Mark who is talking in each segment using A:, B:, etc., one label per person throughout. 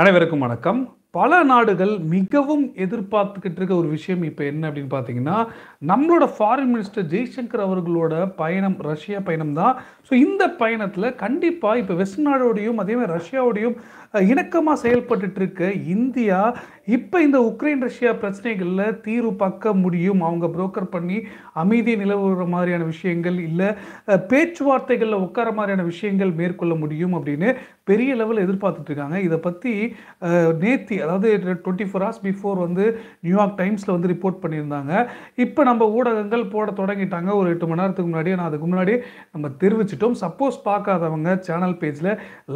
A: அனைவருக்கும் வணக்கம் பல நாடுகள் மிகவும் எதிர்பார்த்துக்கிட்டு இருக்க ஒரு விஷயம் இப்போ என்ன அப்படின்னு பார்த்தீங்கன்னா நம்மளோட ஃபாரின் மினிஸ்டர் ஜெய்சங்கர் அவர்களோட பயணம் ரஷ்யா பயணம் தான் ஸோ இந்த பயணத்தில் கண்டிப்பாக இப்போ வெஸ்ட் நாடோடையும் அதேமாதிரி ரஷ்யாவோடையும் இணக்கமாக செயல்பட்டு இருக்க இந்தியா இப்போ இந்த உக்ரைன் ரஷ்யா பிரச்சனைகளில் தீர்வு பார்க்க முடியும் அவங்க புரோக்கர் பண்ணி அமைதியை நிலவுற மாதிரியான விஷயங்கள் இல்லை பேச்சுவார்த்தைகளில் உட்கார மாதிரியான விஷயங்கள் மேற்கொள்ள முடியும் அப்படின்னு பெரிய லெவலில் எதிர்பார்த்துட்டு இருக்காங்க இதை பற்றி நேத்தி அதாவது டுவெண்ட்டி ஃபோர் ஹவர்ஸ் பிஃபோர் வந்து நியூயார்க் டைம்ஸில் வந்து ரிப்போர்ட் பண்ணியிருந்தாங்க இப்போ நம்ம ஊடகங்கள் போட தொடங்கிட்டாங்க ஒரு எட்டு மணி நேரத்துக்கு முன்னாடியே நான் அதுக்கு முன்னாடி நம்ம தெரிவிச்சிட்டோம் சப்போஸ் பார்க்காதவங்க சேனல் பேஜில்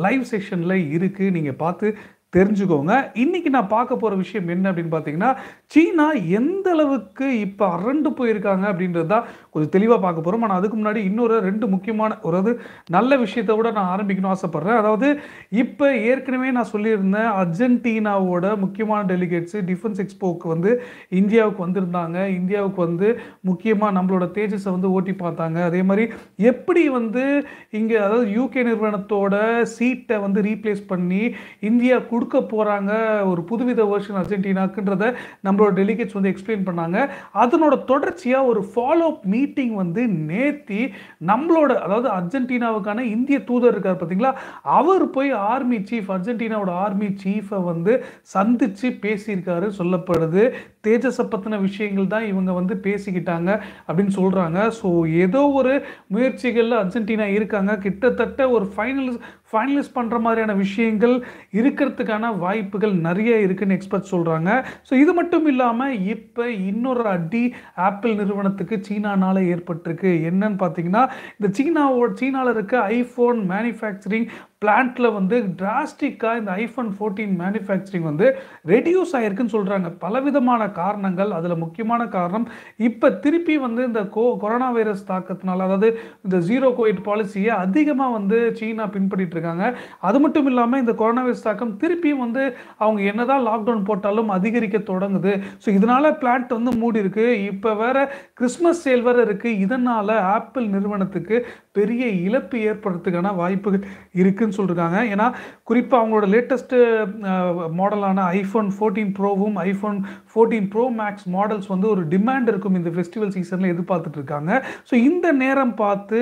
A: லைவ் செக்ஷனில் இருக்குது நீங்கள் பார்த்து தெரிஞ்சுக்கோங்க இன்றைக்கி நான் பார்க்க போகிற விஷயம் என்ன அப்படின்னு பார்த்தீங்கன்னா சீனா எந்த அளவுக்கு இப்போ அரண்டு போயிருக்காங்க அப்படின்றது தான் கொஞ்சம் தெளிவாக பார்க்க போகிறோம் ஆனால் அதுக்கு முன்னாடி இன்னொரு ரெண்டு முக்கியமான ஒரு நல்ல விஷயத்தை கூட நான் ஆரம்பிக்கணும் ஆசைப்பட்றேன் அதாவது இப்போ ஏற்கனவே நான் சொல்லியிருந்தேன் அர்ஜென்டினாவோட முக்கியமான டெலிகேட்ஸு டிஃபென்ஸ் எக்ஸ்போக்கு வந்து இந்தியாவுக்கு வந்திருந்தாங்க இந்தியாவுக்கு வந்து முக்கியமாக நம்மளோட தேஜஸை வந்து ஓட்டி பார்த்தாங்க அதே மாதிரி எப்படி வந்து இங்கே அதாவது யூகே நிறுவனத்தோட சீட்டை வந்து ரீப்ளேஸ் பண்ணி இந்தியா கொடு கொடுக்க போகிறாங்க ஒரு புதுவித வேர்ஷன் அர்ஜென்டினாக்குன்றத நம்மளோட டெலிகேட்ஸ் வந்து எக்ஸ்பிளைன் பண்ணாங்க அதனோட தொடர்ச்சியாக ஒரு ஃபாலோ அப் மீட்டிங் வந்து நேர்த்தி நம்மளோட அதாவது அர்ஜென்டினாவுக்கான இந்திய தூதர் இருக்கார் பார்த்தீங்களா அவர் போய் ஆர்மி சீஃப் அர்ஜென்டினாவோட ஆர்மி சீஃபை வந்து சந்தித்து பேசியிருக்காரு சொல்லப்படுது தேஜச பற்றின விஷயங்கள் தான் இவங்க வந்து பேசிக்கிட்டாங்க அப்படின்னு சொல்கிறாங்க ஸோ ஏதோ ஒரு முயற்சிகளில் அர்ஜென்டினா இருக்காங்க கிட்டத்தட்ட ஒரு ஃபைனல் ஃபைனலைஸ் பண்ணுற மாதிரியான விஷயங்கள் இருக்கிறதுக்கான வாய்ப்புகள் நிறைய இருக்குதுன்னு எக்ஸ்பர்ட் சொல்கிறாங்க ஸோ இது மட்டும் இல்லாமல் இப்போ இன்னொரு அடி ஆப்பிள் நிறுவனத்துக்கு சீனானால் ஏற்பட்டிருக்கு என்னன்னு பார்த்தீங்கன்னா இந்த சீனாவோட சீனாவில் இருக்க ஐஃபோன் மேனுஃபேக்சரிங் பிளான்ட்டில் வந்து டிராஸ்டிக்காக இந்த ஐஃபோன் ஃபோர்டீன் மேனுஃபேக்சரிங் வந்து ரெடியூஸ் ஆகிருக்குன்னு சொல்கிறாங்க பலவிதமான காரணங்கள் அதில் முக்கியமான காரணம் இப்போ திருப்பி வந்து இந்த கோ கொரோனா வைரஸ் தாக்கத்தினால அதாவது இந்த ஜீரோ கோவிட் பாலிசியை அதிகமாக வந்து சீனா பின்பற்றிட்டு இருக்காங்க அது மட்டும் இல்லாமல் இந்த கொரோனா வைரஸ் தாக்கம் திருப்பியும் வந்து அவங்க என்னதான் லாக்டவுன் போட்டாலும் அதிகரிக்க தொடங்குது ஸோ இதனால் பிளான்ட் வந்து மூடி இருக்கு இப்போ வேற கிறிஸ்மஸ் சேல் வேற இருக்குது இதனால் ஆப்பிள் நிறுவனத்துக்கு பெரிய இழப்பு ஏற்படுறதுக்கான வாய்ப்புகள் இருக்குன்னு அப்படின்னு சொல்லியிருக்காங்க ஏன்னா குறிப்பாக அவங்களோட லேட்டஸ்ட்டு மாடலான ஐஃபோன் ஃபோர்டீன் ப்ரோவும் iPhone fourteen pro max models வந்து ஒரு டிமாண்ட் இருக்கும் இந்த ஃபெஸ்டிவல் சீசனில் எதிர்பார்த்துட்டு இருக்காங்க ஸோ இந்த நேரம் பார்த்து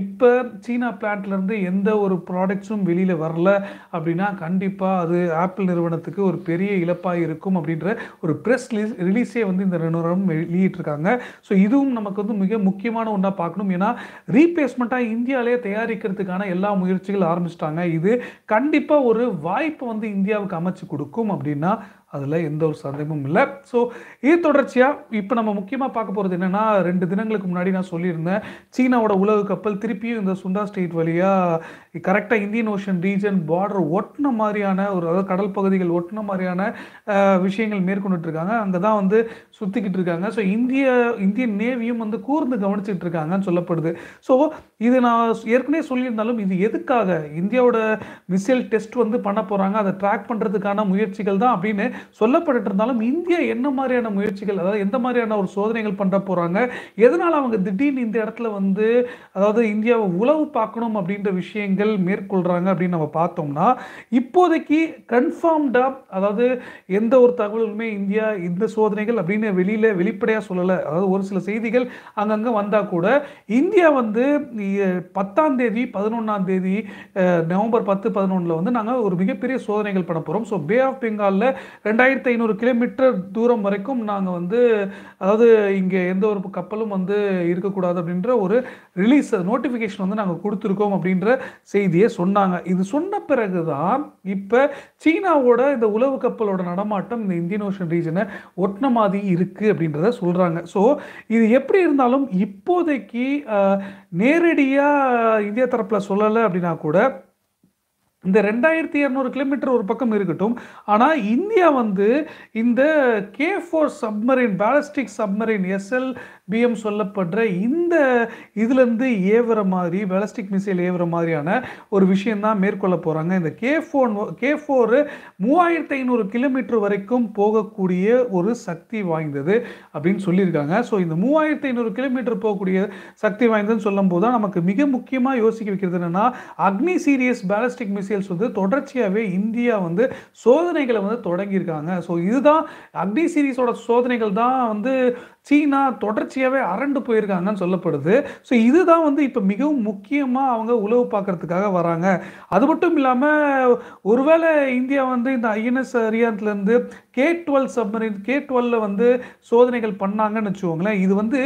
A: இப்போ சீனா பிளான்ட்லேருந்து எந்த ஒரு ப்ராடக்ட்ஸும் வெளியில் வரல அப்படின்னா கண்டிப்பாக அது ஆப்பிள் நிறுவனத்துக்கு ஒரு பெரிய இழப்பாக இருக்கும் அப்படின்ற ஒரு ப்ரெஸ் ரிலீஸே வந்து இந்த நிறுவனம் வெளியிட்டிருக்காங்க ஸோ இதுவும் நமக்கு வந்து மிக முக்கியமான ஒன்றாக பார்க்கணும் ஏன்னா ரீப்ளேஸ்மெண்ட்டாக இந்தியாவிலே தயாரிக்கிறதுக்கான எல்லா முயற்சிகள் ஆரம்பிச்சிட்டாங்க இது கண்டிப்பாக ஒரு வாய்ப்பு வந்து இந்தியாவுக்கு அமைச்சு கொடுக்கும் அப்படின்னா அதில் எந்த ஒரு சந்தேகமும் இல்லை ஸோ இது தொடர்ச்சியாக இப்போ நம்ம முக்கியமாக பார்க்க போகிறது என்னென்னா ரெண்டு தினங்களுக்கு முன்னாடி நான் சொல்லியிருந்தேன் சீனாவோட உலக கப்பல் திருப்பியும் இந்த சுண்டா ஸ்டேட் வழியாக கரெக்டாக இந்தியன் ஓஷன் ரீஜன் பார்டர் ஒட்டின மாதிரியான ஒரு அதாவது கடல் பகுதிகள் ஒட்டின மாதிரியான விஷயங்கள் மேற்கொண்டுட்ருக்காங்க அங்கே தான் வந்து சுற்றிக்கிட்டு இருக்காங்க ஸோ இந்திய இந்தியன் நேவியும் வந்து கூர்ந்து கவனிச்சிட்டு இருக்காங்கன்னு சொல்லப்படுது ஸோ இது நான் ஏற்கனவே சொல்லியிருந்தாலும் இது எதுக்காக இந்தியாவோட மிசைல் டெஸ்ட் வந்து பண்ண போகிறாங்க அதை ட்ராக் பண்ணுறதுக்கான முயற்சிகள் தான் அப்படின்னு சொல்லப்பட்டு இருந்தாலும் இந்தியா என்ன மாதிரியான முயற்சிகள் அதாவது எந்த மாதிரியான ஒரு சோதனைகள் பண்ணுற போகிறாங்க எதனால் அவங்க திடீர்னு இந்த இடத்துல வந்து அதாவது இந்தியாவை உளவு பார்க்கணும் அப்படின்ற விஷயங்கள் மேற்கொள்கிறாங்க அப்படின்னு நம்ம பார்த்தோம்னா இப்போதைக்கு கன்ஃபார்ம்டாக அதாவது எந்த ஒரு தகவலுமே இந்தியா இந்த சோதனைகள் அப்படின்னு வெளியில் வெளிப்படையாக சொல்லலை அதாவது ஒரு சில செய்திகள் அங்கங்கே வந்தால் கூட இந்தியா வந்து பத்தாம் தேதி பதினொன்றாம் தேதி நவம்பர் பத்து பதினொன்றில் வந்து நாங்கள் ஒரு மிகப்பெரிய சோதனைகள் பண்ண போகிறோம் ஸோ பே ஆஃப் பெங்காலில் ரெண்டாயிரத்தி ஐநூறு கிலோமீட்டர் தூரம் வரைக்கும் நாங்கள் வந்து அதாவது இங்கே எந்த ஒரு கப்பலும் வந்து இருக்கக்கூடாது அப்படின்ற ஒரு ரிலீஸ் நோட்டிஃபிகேஷன் வந்து நாங்கள் கொடுத்துருக்கோம் அப்படின்ற செய்தியை சொன்னாங்க இது சொன்ன பிறகு தான் இப்போ சீனாவோட இந்த உளவு கப்பலோட நடமாட்டம் இந்த இந்தியன் ஓஷன் ரீஜனை ஒட்டின மாதிரி இருக்குது அப்படின்றத சொல்கிறாங்க ஸோ இது எப்படி இருந்தாலும் இப்போதைக்கு நேரடியாக இந்தியா தரப்பில் சொல்லலை அப்படின்னா கூட இந்த ரெண்டாயிரத்தி இரநூறு கிலோமீட்டர் ஒரு பக்கம் இருக்கட்டும் ஆனால் இந்தியா வந்து இந்த K four submarine ballistic submarine SL BM சொல்லப்படுற இந்த இதுலேருந்து ஏவுற மாதிரி வெலஸ்டிக் மிசைல் ஏவுற மாதிரியான ஒரு விஷயந்தான் மேற்கொள்ள போகிறாங்க இந்த கே ஃபோன் கே ஃபோர் மூவாயிரத்து ஐநூறு கிலோமீட்டர் வரைக்கும் போகக்கூடிய ஒரு சக்தி வாய்ந்தது அப்படின்னு சொல்லியிருக்காங்க ஸோ இந்த மூவாயிரத்து ஐநூறு கிலோமீட்டர் போகக்கூடிய சக்தி வாய்ந்ததுன்னு சொல்லும் போது தான் நமக்கு மிக முக்கியமாக யோசிக்க வைக்கிறது என்னென்னா அக்னி சீரியஸ் பேலஸ்டிக் மிசைல்ஸ் வந்து தொடர்ச்சியாகவே இந்தியா வந்து சோதனைகளை வந்து தொடங்கியிருக்காங்க ஸோ இதுதான் அக்னி சீரியஸோட சோதனைகள் தான் வந்து சீனா தொடர்ச்சி தொடர்ச்சியாகவே அரண்டு போயிருக்காங்கன்னு சொல்லப்படுது ஸோ இதுதான் வந்து இப்போ மிகவும் முக்கியமாக அவங்க உளவு பார்க்கறதுக்காக வராங்க அது மட்டும் இல்லாமல் ஒருவேளை இந்தியா வந்து இந்த ஐஎன்எஸ் ரியாந்த்லேருந்து கே டுவெல் சப்மரின் கே டுவெல்ல வந்து சோதனைகள் பண்ணாங்கன்னு வச்சுக்கோங்களேன் இது வந்து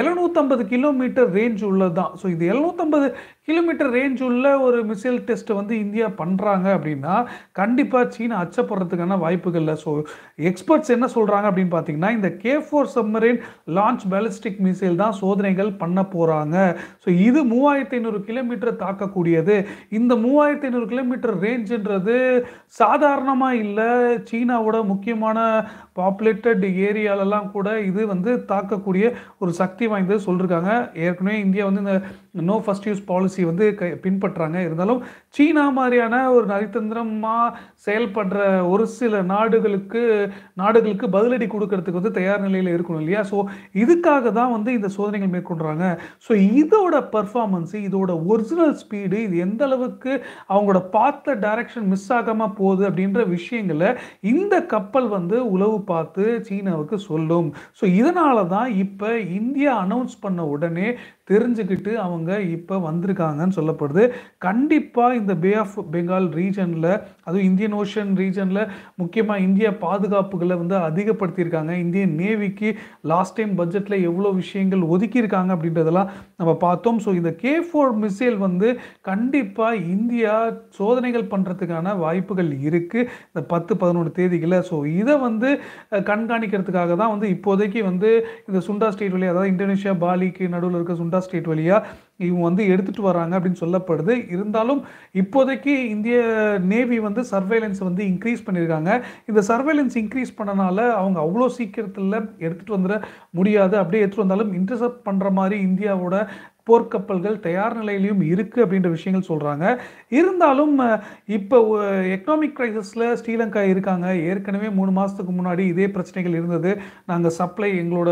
A: எழுநூத்தம்பது கிலோமீட்டர் ரேஞ்ச் உள்ளது தான் ஸோ இது எழுநூத்தம்பது கிலோமீட்டர் ரேஞ்ச் உள்ள ஒரு மிசைல் டெஸ்ட்டை வந்து இந்தியா பண்ணுறாங்க அப்படின்னா கண்டிப்பாக சீனா அச்சப்படுறதுக்கான வாய்ப்புகள் இல்லை ஸோ எக்ஸ்பர்ட்ஸ் என்ன சொல்கிறாங்க அப்படின்னு பார்த்தீங்கன்னா இந்த K four submarine launch ballistic missile தான் சோதனைகள் பண்ண போகிறாங்க ஸோ இது மூவாயிரத்தி ஐநூறு கிலோமீட்டர் தாக்கக்கூடியது இந்த மூவாயிரத்தி ஐநூறு கிலோமீட்டர் ரேஞ்சுன்றது சாதாரணமாக இல்லை சீனாவோட முக்கிய முக்கியமான பாப்புலேட்டட் ஏரியாலெல்லாம் கூட இது வந்து தாக்கக்கூடிய ஒரு சக்தி வாய்ந்தது சொல்லியிருக்காங்க ஏற்கனவே இந்தியா வந்து இந்த நோ ஃபஸ்ட் யூஸ் பாலிசி வந்து க பின்பற்றாங்க இருந்தாலும் சீனா மாதிரியான ஒரு நரித்தந்திரமாக செயல்படுற ஒரு சில நாடுகளுக்கு நாடுகளுக்கு பதிலடி கொடுக்கறதுக்கு வந்து தயார் நிலையில் இருக்கணும் இல்லையா ஸோ இதுக்காக தான் வந்து இந்த சோதனைகள் மேற்கொள்கிறாங்க ஸோ இதோட பர்ஃபார்மன்ஸு இதோட ஒரிஜினல் ஸ்பீடு இது எந்த அளவுக்கு அவங்களோட பார்த்த டைரக்ஷன் மிஸ் ஆகாமல் போகுது அப்படின்ற விஷயங்களை இந்த கப்பல் வந்து உளவு பார்த்து சீனாவுக்கு சொல்லும் ஸோ இதனால தான் இப்போ இந்தியா அனௌன்ஸ் பண்ண உடனே தெரிஞ்சுக்கிட்டு அவங்க இப்போ வந்திருக்காங்கன்னு சொல்லப்படுது கண்டிப்பாக இந்த பே ஆஃப் பெங்கால் ரீஜனில் அதுவும் இந்தியன் ஓஷன் ரீஜனில் முக்கியமாக இந்தியா பாதுகாப்புகளை வந்து அதிகப்படுத்தியிருக்காங்க இந்தியன் நேவிக்கு லாஸ்ட் டைம் பட்ஜெட்டில் எவ்வளோ விஷயங்கள் ஒதுக்கியிருக்காங்க அப்படின்றதெல்லாம் நம்ம பார்த்தோம் ஸோ இந்த கே ஃபோர் மிசைல் வந்து கண்டிப்பாக இந்தியா சோதனைகள் பண்ணுறதுக்கான வாய்ப்புகள் இருக்குது இந்த பத்து பதினொன்று தேதிகளில் ஸோ இதை வந்து கண்காணிக்கிறதுக்காக தான் வந்து இப்போதைக்கு வந்து இந்த சுண்டா ஸ்டேட் வழியாக அதாவது இந்தோனேஷியா பாலிக்கு நடுவில் இருக்க சுண்டா ஸ்டேட் வழியாக இவங்க வந்து எடுத்துகிட்டு வராங்க அப்படின்னு சொல்லப்படுது இருந்தாலும் இப்போதைக்கு இந்திய நேவி வந்து சர்வேலன்ஸ் வந்து இன்க்ரீஸ் பண்ணியிருக்காங்க இந்த சர்வேலன்ஸ் இன்க்ரீஸ் பண்ணனால அவங்க அவ்வளோ சீக்கிரத்தில் எடுத்துகிட்டு வந்துட முடியாது அப்படியே எடுத்துகிட்டு வந்தாலும் இன்டர்செப்ட் பண்ணுற மாதிரி இந்தியாவோட போர்க்கப்பல்கள் தயார் நிலையிலையும் இருக்குது அப்படின்ற விஷயங்கள் சொல்கிறாங்க இருந்தாலும் இப்போ எக்கனாமிக் க்ரைசஸில் ஸ்ரீலங்கா இருக்காங்க ஏற்கனவே மூணு மாதத்துக்கு முன்னாடி இதே பிரச்சனைகள் இருந்தது நாங்கள் சப்ளை எங்களோட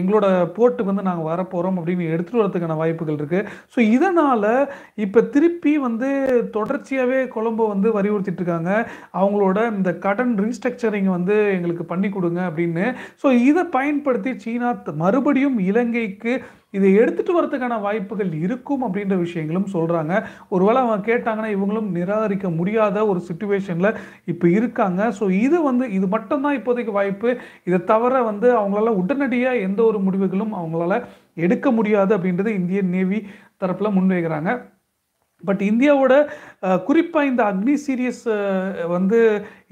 A: எங்களோட போர்ட்டுக்கு வந்து நாங்கள் வரப்போகிறோம் அப்படின்னு எடுத்துகிட்டு வரதுக்கான வாய்ப்புகள் இருக்குது ஸோ இதனால் இப்போ திருப்பி வந்து தொடர்ச்சியாகவே கொழம்பு வந்து வலியுறுத்திட்டுருக்காங்க அவங்களோட இந்த கடன் ரீஸ்ட்ரக்சரிங் வந்து எங்களுக்கு பண்ணி கொடுங்க அப்படின்னு ஸோ இதை பயன்படுத்தி சீனா மறுபடியும் இலங்கைக்கு இதை எடுத்துகிட்டு வரதுக்கான வாய்ப்புகள் இருக்கும் அப்படின்ற விஷயங்களும் சொல்கிறாங்க ஒருவேளை அவங்க கேட்டாங்கன்னா இவங்களும் நிராகரிக்க முடியாத ஒரு சுச்சுவேஷனில் இப்போ இருக்காங்க ஸோ இது வந்து இது மட்டும்தான் இப்போதைக்கு வாய்ப்பு இதை தவிர வந்து அவங்களால உடனடியாக எந்த ஒரு முடிவுகளும் அவங்களால எடுக்க முடியாது அப்படின்றது இந்தியன் நேவி தரப்பில் முன்வைக்கிறாங்க பட் இந்தியாவோட குறிப்பாக இந்த அக்னி சீரியஸ் வந்து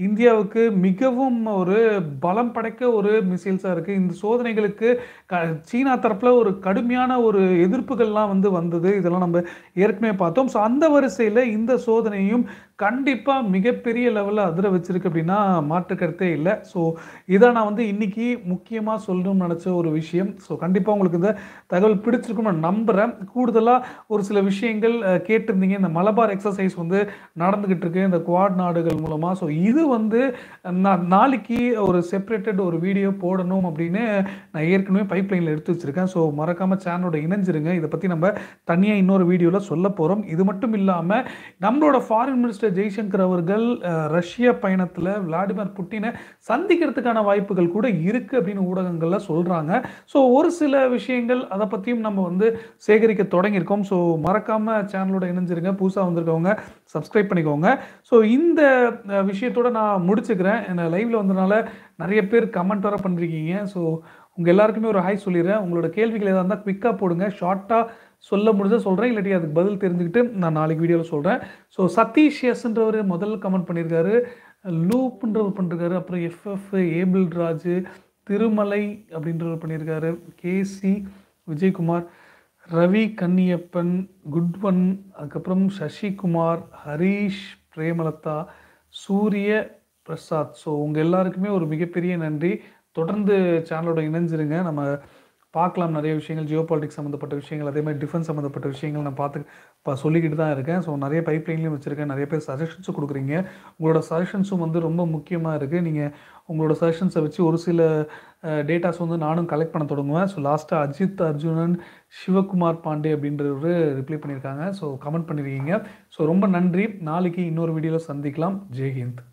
A: இந்தியாவுக்கு மிகவும் ஒரு பலம் படைக்க ஒரு மிசைல்ஸாக இருக்குது இந்த சோதனைகளுக்கு க சீனா தரப்பில் ஒரு கடுமையான ஒரு எதிர்ப்புகள்லாம் வந்து வந்தது இதெல்லாம் நம்ம ஏற்கனவே பார்த்தோம் ஸோ அந்த வரிசையில் இந்த சோதனையும் கண்டிப்பாக மிகப்பெரிய லெவலில் அதிர வச்சிருக்கு அப்படின்னா மாற்றுக்கருத்தே இல்லை ஸோ இதான் நான் வந்து இன்றைக்கி முக்கியமாக சொல்லணும்னு நினச்ச ஒரு விஷயம் ஸோ கண்டிப்பாக உங்களுக்கு இந்த தகவல் பிடிச்சிருக்கும்னு நான் நம்புகிறேன் கூடுதலாக ஒரு சில விஷயங்கள் கேட்டிருந்தீங்க இந்த மலபார் எக்ஸசைஸ் வந்து நடந்துக்கிட்டு இருக்கு இந்த குவாட் நாடுகள் மூலமாக ஸோ இது வந்து நான் நாளைக்கு ஒரு செப்பரேட்டட் ஒரு வீடியோ போடணும் அப்படின்னு நான் ஏற்கனவே பைப் லைனில் எடுத்து வச்சுருக்கேன் ஸோ மறக்காமல் சேனலோட இணைஞ்சிருங்க இதை பற்றி நம்ம தனியாக இன்னொரு வீடியோவில் சொல்ல போகிறோம் இது மட்டும் இல்லாமல் நம்மளோட ஃபாரின் மினிஸ்டர் ஜெய்சங்கர் அவர்கள் ரஷ்ய பயணத்தில் விளாடிமிர் புட்டினை சந்திக்கிறதுக்கான வாய்ப்புகள் கூட இருக்குது அப்படின்னு ஊடகங்களில் சொல்கிறாங்க ஸோ ஒரு சில விஷயங்கள் அதை பற்றியும் நம்ம வந்து சேகரிக்க தொடங்கியிருக்கோம் ஸோ மறக்காமல் சேனலோட இணைஞ்சிருங்க புதுசாக வந்திருக்கவங்க சப்ஸ்கிரைப் பண்ணிக்கோங்க ஸோ இந்த விஷயத்தோட நான் முடிச்சுக்கிறேன் என்ன லைவில் வந்ததுனால நிறைய பேர் கமெண்ட் வர பண்ணிருக்கீங்க ஸோ உங்கள் எல்லாருக்குமே ஒரு ஹாய் சொல்லிடுறேன் உங்களோட கேள்விகள் ஏதாவது இருந்தால் குவிக்காக போடுங்க ஷார்ட்டாக சொல்ல முடிஞ்சால் சொல்கிறேன் இல்லாட்டி அதுக்கு பதில் தெரிஞ்சுக்கிட்டு நான் நாளைக்கு வீடியோவில் சொல்கிறேன் ஸோ சதீஷ் எஸ்ன்றவர் முதல்ல கமெண்ட் பண்ணியிருக்காரு லூப்ன்றவர் பண்ணிருக்காரு அப்புறம் எஃப்எஃப் ஏபிள் ராஜ் திருமலை அப்படின்றவர் பண்ணியிருக்காரு கேசி விஜயகுமார் ரவி கன்னியப்பன் குட்வன் அதுக்கப்புறம் சசிகுமார் ஹரீஷ் பிரேமலதா சூரிய பிரசாத் ஸோ உங்கள் எல்லாருக்குமே ஒரு மிகப்பெரிய நன்றி தொடர்ந்து சேனலோட இணைஞ்சிருங்க நம்ம பார்க்கலாம் நிறைய விஷயங்கள் ஜியோ பாலிட்டிக்ஸ் சம்மந்தப்பட்ட விஷயங்கள் அதே மாதிரி டிஃபென்ஸ் சம்மந்தப்பட்ட விஷயங்கள் நான் பார்த்து இப்போ சொல்லிக்கிட்டு தான் இருக்கேன் ஸோ நிறைய பைப்லைன்லையும் வச்சுருக்கேன் நிறைய பேர் சஜஷன்ஸும் கொடுக்குறீங்க உங்களோட சஜஷன்ஸும் வந்து ரொம்ப முக்கியமாக இருக்குது நீங்கள் உங்களோட சஜஷன்ஸை வச்சு ஒரு சில டேட்டாஸ் வந்து நானும் கலெக்ட் பண்ண தொடங்குவேன் ஸோ லாஸ்ட்டாக அஜித் அர்ஜுனன் சிவகுமார் பாண்டே அப்படின்றவர் ரிப்ளை பண்ணியிருக்காங்க ஸோ கமெண்ட் பண்ணியிருக்கீங்க ஸோ ரொம்ப நன்றி நாளைக்கு இன்னொரு வீடியோவில் சந்திக்கலாம் ஜெய்ஹிந்த்